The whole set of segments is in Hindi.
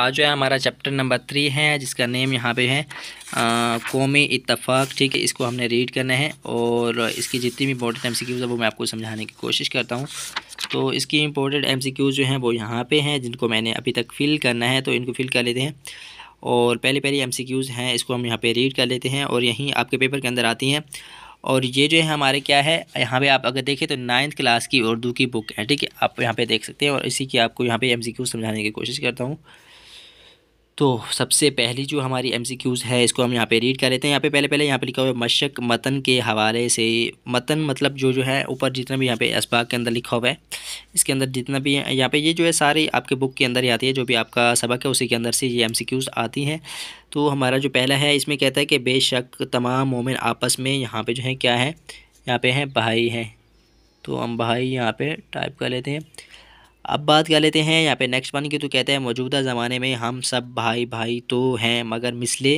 आज जो है हमारा चैप्टर नंबर थ्री है जिसका नेम यहाँ पे है कौमी इतफाक़ ठीक है इसको हमने रीड करना है और इसकी जितनी भी इंपॉर्टेंट एम सी क्यूज़ है वो मैं आपको समझाने की कोशिश करता हूँ तो इसकी इंपॉर्टेंट एम सी क्यूज़ जो हैं वो यहाँ पे हैं जिनको मैंने अभी तक फिल करना है तो इनको फिल कर लेते हैं और पहले पहले एम सी क्यूज़ हैं इसको हम यहाँ पर रीड कर लेते हैं और यहीं आपके पेपर के अंदर आती हैं और ये जो है हमारे क्या है यहाँ पे आप अगर देखें तो नाइन्थ क्लास की उर्दू की बुक है ठीक है आप यहाँ पे देख सकते हैं और इसी की आपको यहाँ पे एमसीक्यू समझाने की कोशिश करता हूँ तो सबसे पहली जो हमारी एम है इसको हम यहाँ पे रीड कर लेते हैं यहाँ पे पहले पहले यहाँ पे लिखा हुआ है मशक मतन के हवाले से मतन मतलब जो जो है ऊपर जितना भी यहाँ पे इसबाक के अंदर लिखा हुआ है इसके अंदर जितना भी यहाँ पे ये जो है सारी आपके बुक के अंदर ही आती है जो भी आपका सबक है उसी के अंदर से ये एम आती हैं तो हमारा जो पहला है इसमें कहता है कि बेशक तमाम मोमिन आपस में यहाँ पर जो है क्या है यहाँ पर हैं बहाई हैं तो हम बहाई यहाँ पर टाइप कर लेते हैं अब बात कर लेते हैं यहाँ पे नेक्स्ट वन की तो कहते हैं मौजूदा ज़माने में हम सब भाई भाई तो हैं मगर मिसले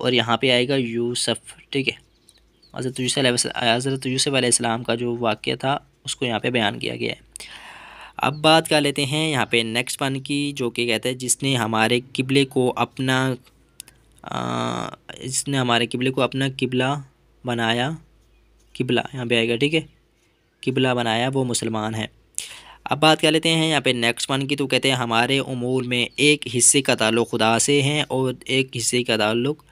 और यहाँ पे आएगा यूसफ़ ठीक है हज़रत हज़रत यूसफ आसमाम का जो वाक़ था उसको यहाँ पे बयान किया गया है अब बात कर लेते हैं यहाँ पे नेक्स्ट वन की जो कि कहते हैं जिसने हमारे किबले को अपना जिसने इसने हमारे किबले को अपना किबला बनाया किबला यहाँ पे आएगा ठीक है किबला बनाया वो मुसलमान है अब बात कर लेते हैं यहाँ पे नेक्स्ट वन की तो कहते हैं हमारे उमूर में एक हिस्से का ताल्लुक खुदा से हैं और एक हिस्से का ताल्लुक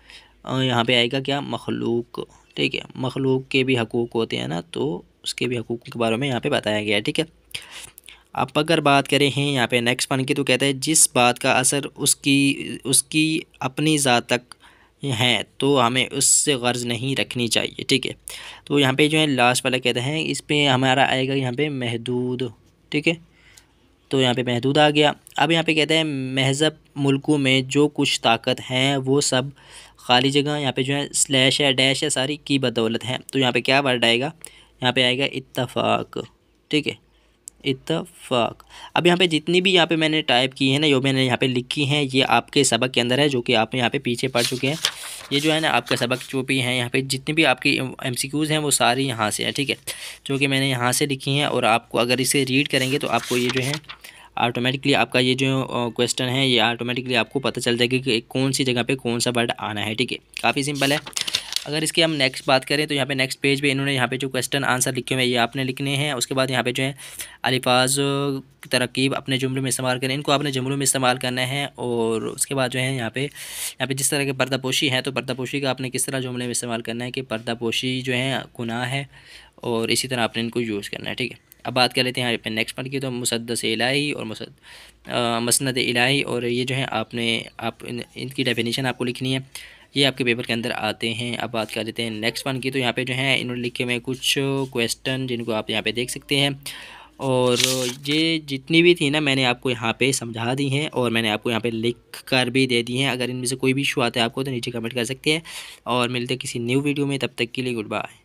यहाँ पे आएगा क्या मखलूक ठीक है मखलूक के भी हकूक़ होते हैं ना तो उसके भी हकूक़ के बारे में यहाँ पे बताया गया है ठीक है अब अगर बात करें हैं यहाँ पे नेक्स्ट पन की तो कहते हैं जिस बात का असर उसकी उसकी अपनी ज़ात तक है तो हमें उससे गर्ज नहीं रखनी चाहिए ठीक है तो यहाँ पे जो है लास्ट वाला कहते हैं इस पर हमारा आएगा यहाँ पे महदूद ठीक है तो यहाँ पे महदूद आ गया अब यहाँ पे कहते हैं महजब मुल्कों में जो कुछ ताकत हैं वो सब खाली जगह यहाँ पे जो है स्लैश है डैश है सारी की बदौलत हैं तो यहाँ पे क्या वर्ड आएगा यहाँ पे आएगा इतफाक़ ठीक है इतफ़ाक़ अब यहाँ पे जितनी भी यहाँ पे मैंने टाइप की है ना जो मैंने यहाँ पे लिखी हैं ये आपके सबक के अंदर है जो कि आप यहाँ पे पीछे पढ़ चुके हैं ये जो है ना आपका सबक जो भी हैं यहाँ पे जितनी भी आपकी एम हैं वो सारी यहाँ से हैं ठीक है जो कि मैंने यहाँ से लिखी हैं और आपको अगर इसे रीड करेंगे तो आपको ये जो है ऑटोमेटिकली आपका ये जो क्वेश्चन है ये ऑटोमेटिकली आपको पता चल जाएगा कि कौन सी जगह पर कौन सा वर्ड आना है ठीक है काफ़ी सिंपल है अगर इसकी हम नेक्स्ट बात करें तो यहाँ पे नेक्स्ट पेज पे इन्होंने यहाँ पे जो क्वेश्चन आंसर लिखे हुए हैं ये आपने लिखने हैं उसके बाद यहाँ पे जो है अलिफाज तरकीब अपने जुमलों में इस्तेमाल करें इनको आपने जुमलों में इस्तेमाल करना है और उसके बाद जो है यहाँ पे यहाँ पे जिस तरह के पर्दापोशी हैं तो पर्दापोशी का आपने किस तरह जुमले में इस्तेमाल करना है कि पर्दापोशी जो है गुनाह है और इसी तरह आपने इनको यूज़ करना है ठीक है अब बात कर लेते हैं यहाँ पे नेक्स्ट पॉइंट की तो मुसदस इलाही और मुसद मसनद इलाही और ये जो है आपने आप इन, इनकी डेफिनेशन आपको लिखनी है ये आपके पेपर के अंदर आते हैं अब बात कर लेते हैं नेक्स्ट वन की तो यहाँ पे जो है इन्होंने लिखे हुए कुछ क्वेश्चन जिनको आप यहाँ पे देख सकते हैं और ये जितनी भी थी ना मैंने आपको यहाँ पे समझा दी हैं और मैंने आपको यहाँ पे लिख कर भी दे दी हैं अगर इनमें से कोई भी इशू आता है आपको तो नीचे कमेंट कर सकते हैं और मिलते किसी न्यू वीडियो में तब तक के लिए गुड बाय